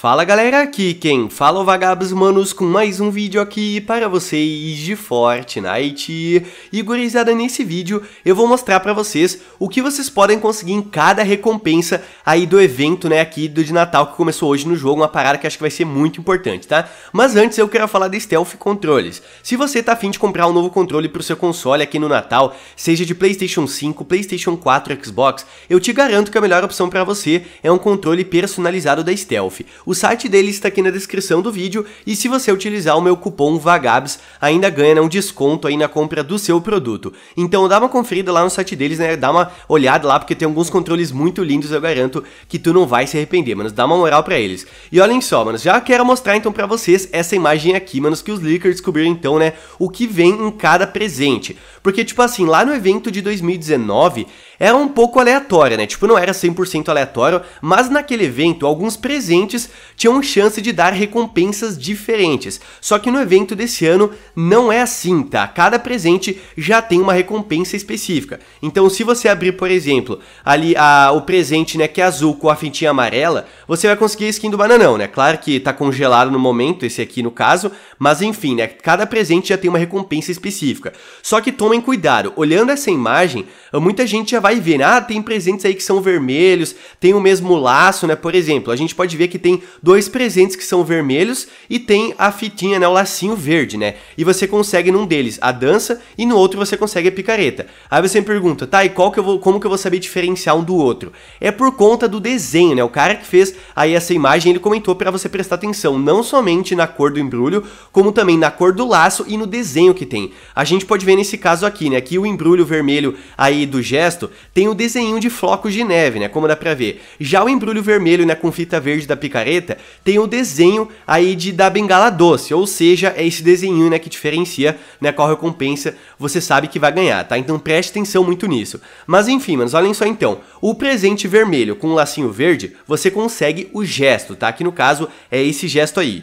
Fala galera, aqui quem fala é o Vagabos manos com mais um vídeo aqui para vocês de Fortnite. E gurizada, nesse vídeo eu vou mostrar para vocês o que vocês podem conseguir em cada recompensa aí do evento, né, aqui do de Natal que começou hoje no jogo, uma parada que acho que vai ser muito importante, tá? Mas antes eu quero falar de Stealth Controles. Se você tá afim de comprar um novo controle pro seu console aqui no Natal, seja de Playstation 5, Playstation 4, Xbox, eu te garanto que a melhor opção para você é um controle personalizado da Stealth. O site deles está aqui na descrição do vídeo e se você utilizar o meu cupom VAGABS, ainda ganha um desconto aí na compra do seu produto. Então dá uma conferida lá no site deles, né? Dá uma olhada lá porque tem alguns controles muito lindos, eu garanto que tu não vai se arrepender, mano. Dá uma moral para eles. E olhem só, mano, já quero mostrar então para vocês essa imagem aqui, mano, que os leakers descobriram então, né, o que vem em cada presente. Porque tipo assim, lá no evento de 2019, era um pouco aleatório, né? Tipo, não era 100% aleatório, mas naquele evento alguns presentes tinham chance de dar recompensas diferentes. Só que no evento desse ano não é assim, tá? Cada presente já tem uma recompensa específica. Então, se você abrir, por exemplo, ali a, o presente né, que é azul com a fitinha amarela, você vai conseguir a skin do bananão, né? Claro que tá congelado no momento, esse aqui no caso, mas enfim, né? Cada presente já tem uma recompensa específica. Só que tomem cuidado, olhando essa imagem, muita gente já vai ver, né, ah, tem presentes aí que são vermelhos, tem o mesmo laço, né? Por exemplo, a gente pode ver que tem dois presentes que são vermelhos e tem a fitinha, né? O lacinho verde, né? E você consegue num deles a dança e no outro você consegue a picareta. Aí você me pergunta, tá, e qual que eu vou, como que eu vou saber diferenciar um do outro? É por conta do desenho, né? O cara que fez aí essa imagem, ele comentou para você prestar atenção não somente na cor do embrulho, como também na cor do laço e no desenho que tem. A gente pode ver nesse caso aqui, né, que o embrulho vermelho aí do gesto tem o desenho de flocos de neve, né, como dá pra ver. Já o embrulho vermelho né, com fita verde da picareta tem o desenho aí de da bengala doce, ou seja, é esse desenho, né, que diferencia, né, qual recompensa você sabe que vai ganhar, tá? Então preste atenção muito nisso. Mas enfim, manos, olhem só então. O presente vermelho com o um lacinho verde, você consegue o gesto, tá? Que no caso é esse gesto aí.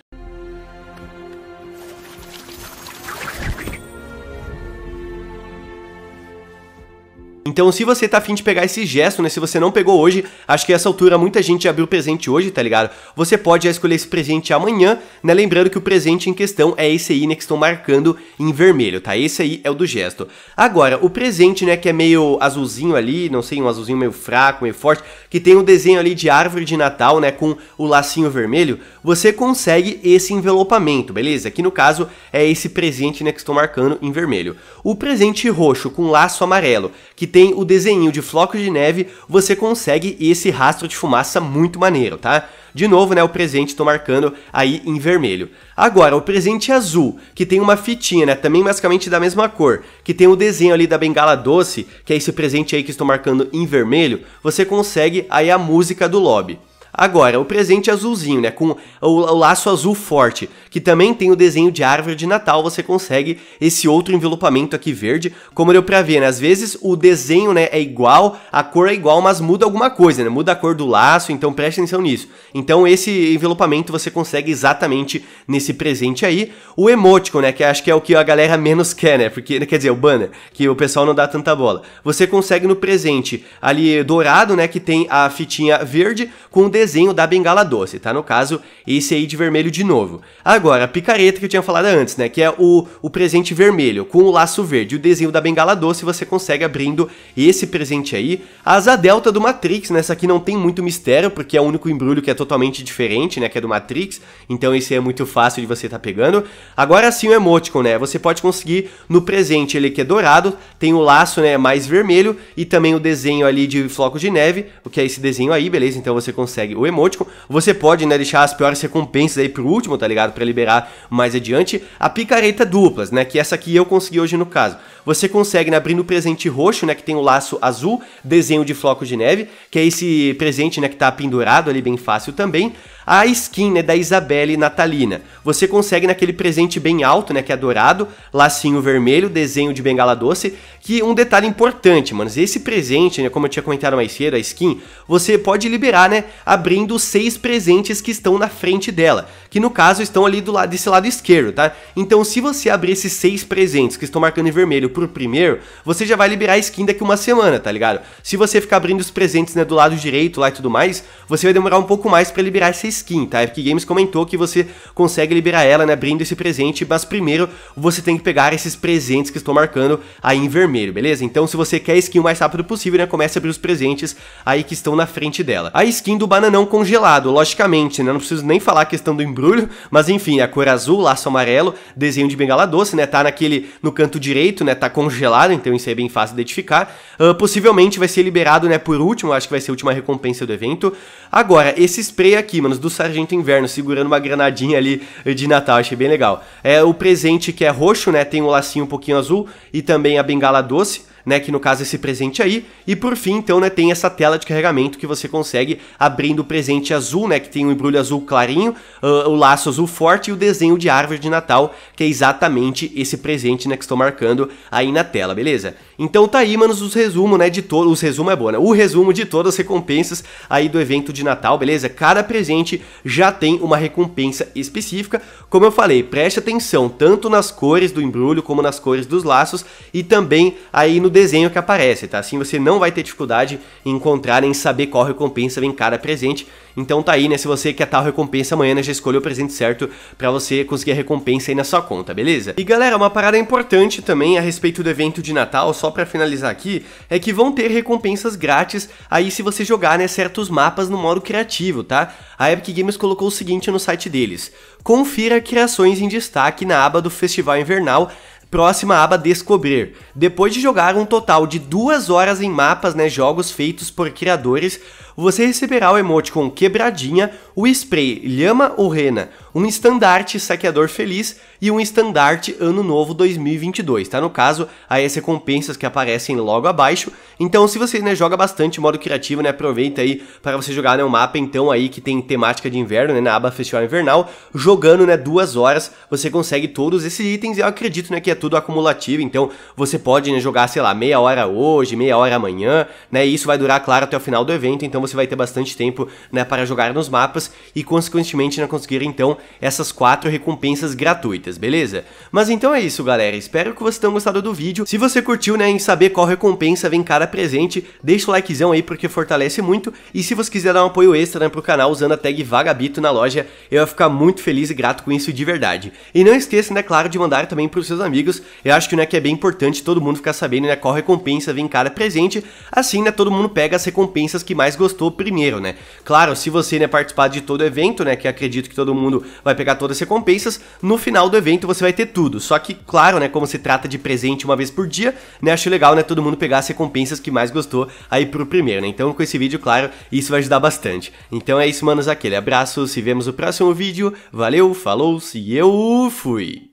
Então, se você tá afim de pegar esse gesto, né? Se você não pegou hoje, acho que essa altura muita gente já abriu presente hoje, tá ligado? Você pode já escolher esse presente amanhã, né? Lembrando que o presente em questão é esse aí, né? Que estão marcando em vermelho, tá? Esse aí é o do gesto. Agora, o presente, né? Que é meio azulzinho ali, não sei, um azulzinho meio fraco, meio forte, que tem um desenho ali de árvore de Natal, né? Com o lacinho vermelho, você consegue esse envelopamento, beleza? Que no caso é esse presente, né? Que estão marcando em vermelho. O presente roxo com laço amarelo, que tem o desenho de flocos de neve, você consegue esse rastro de fumaça muito maneiro, tá? De novo, né, o presente estou marcando aí em vermelho. Agora, o presente azul, que tem uma fitinha, né, também basicamente da mesma cor, que tem o desenho ali da bengala doce, que é esse presente aí que estou marcando em vermelho, você consegue aí a música do lobby. Agora, o presente azulzinho, né? Com o, o laço azul forte, que também tem o desenho de árvore de Natal, você consegue esse outro envelopamento aqui verde, como deu pra ver, né? Às vezes o desenho né, é igual, a cor é igual, mas muda alguma coisa, né? Muda a cor do laço, então preste atenção nisso. Então esse envelopamento você consegue exatamente nesse presente aí. O emoticon, né? Que acho que é o que a galera menos quer, né? Porque, quer dizer, o banner, que o pessoal não dá tanta bola. Você consegue no presente ali dourado, né? Que tem a fitinha verde com o desenho desenho da bengala doce, tá? No caso, esse aí de vermelho de novo. Agora, a picareta que eu tinha falado antes, né? Que é o, o presente vermelho com o laço verde e o desenho da bengala doce, você consegue abrindo esse presente aí. A asa delta do Matrix, né? Essa aqui não tem muito mistério, porque é o único embrulho que é totalmente diferente, né? Que é do Matrix, então esse é muito fácil de você estar tá pegando. Agora sim o emoticon, né? Você pode conseguir no presente ele que é dourado, tem o laço, né? Mais vermelho e também o desenho ali de floco de neve, o que é esse desenho aí, beleza? Então você consegue o emoticon. Você pode, né, deixar as piores recompensas aí pro último, tá ligado? Pra liberar mais adiante. A picareta duplas, né, que é essa aqui eu consegui hoje no caso. Você consegue, né, abrindo o presente roxo, né, que tem o laço azul, desenho de floco de neve, que é esse presente, né, que tá pendurado ali bem fácil também a skin né, da Isabelle Natalina. Você consegue naquele presente bem alto, né, que é dourado, lacinho vermelho, desenho de bengala doce, que um detalhe importante, mano, esse presente, né, como eu tinha comentado mais cedo, a skin, você pode liberar, né, abrindo seis presentes que estão na frente dela que no caso estão ali do lado desse lado esquerdo, tá? Então se você abrir esses seis presentes que estão marcando em vermelho pro primeiro, você já vai liberar a skin daqui uma semana, tá ligado? Se você ficar abrindo os presentes né, do lado direito lá e tudo mais, você vai demorar um pouco mais para liberar essa skin, tá? Epic Games comentou que você consegue liberar ela, né, abrindo esse presente, mas primeiro você tem que pegar esses presentes que estão marcando aí em vermelho, beleza? Então se você quer a skin o mais rápido possível, né, comece a abrir os presentes aí que estão na frente dela. A skin do bananão congelado, logicamente, né, não preciso nem falar a questão do embrulho barulho, mas enfim, a cor azul, laço amarelo, desenho de bengala doce, né? Tá naquele, no canto direito, né? Tá congelado, então isso é bem fácil de identificar. Uh, possivelmente vai ser liberado, né? Por último, acho que vai ser a última recompensa do evento. Agora, esse spray aqui, mano, do Sargento Inverno, segurando uma granadinha ali eh, de Natal, achei bem legal. É o presente que é roxo, né? Tem um lacinho um pouquinho azul e também a bengala doce né, que no caso é esse presente aí. E por fim, então, né, tem essa tela de carregamento que você consegue abrindo o presente azul, né, que tem o um embrulho azul clarinho, uh, o laço azul forte e o desenho de árvore de Natal, que é exatamente esse presente, né, que estou marcando aí na tela, beleza? Então tá aí, manos, os resumos, né, de todos, os resumos é bom, né? O resumo de todas as recompensas aí do evento de Natal, beleza? Cada presente já tem uma recompensa específica. Como eu falei, preste atenção tanto nas cores do embrulho como nas cores dos laços e também aí no desenho que aparece, tá? Assim você não vai ter dificuldade em encontrar nem saber qual recompensa vem cada presente. Então tá aí, né? Se você quer tal recompensa amanhã, né? já escolha o presente certo para você conseguir a recompensa aí na sua conta, beleza? E galera, uma parada importante também a respeito do evento de Natal, só para finalizar aqui, é que vão ter recompensas grátis aí se você jogar, né, certos mapas no modo criativo, tá? A Epic Games colocou o seguinte no site deles: confira criações em destaque na aba do Festival Invernal Próxima aba Descobrir. Depois de jogar um total de duas horas em mapas, né, jogos feitos por criadores, você receberá o emoticon Quebradinha, o spray Lhama ou Rena, um estandarte Saqueador Feliz e um estandarte Ano Novo 2022, tá? No caso, aí as recompensas que aparecem logo abaixo. Então, se você, né, joga bastante modo criativo, né, aproveita aí para você jogar, né, um mapa, então, aí que tem temática de inverno, né, na aba Festival Invernal, jogando, né, duas horas, você consegue todos esses itens, eu acredito, né, que é tudo acumulativo, então você pode, né, jogar, sei lá, meia hora hoje, meia hora amanhã, né, e isso vai durar, claro, até o final do evento, então você vai ter bastante tempo né, para jogar nos mapas e consequentemente né, conseguir então essas quatro recompensas gratuitas, beleza? Mas então é isso galera, espero que vocês tenham gostado do vídeo, se você curtiu né, em saber qual recompensa vem cada presente, deixa o likezão aí porque fortalece muito e se você quiser dar um apoio extra né, pro canal usando a tag Vagabito na loja, eu vou ficar muito feliz e grato com isso de verdade. E não esqueça, né, claro, de mandar também para os seus amigos, eu acho que, né, que é bem importante todo mundo ficar sabendo né, qual recompensa vem cada presente, assim né, todo mundo pega as recompensas que mais gostou postou primeiro, né? Claro, se você né, participar de todo o evento, né, que acredito que todo mundo vai pegar todas as recompensas, no final do evento você vai ter tudo. Só que, claro, né, como se trata de presente uma vez por dia, né, acho legal, né, todo mundo pegar as recompensas que mais gostou aí pro primeiro, né? Então, com esse vídeo, claro, isso vai ajudar bastante. Então é isso, manos, aquele abraço, se vemos no próximo vídeo, valeu, falou, se eu fui!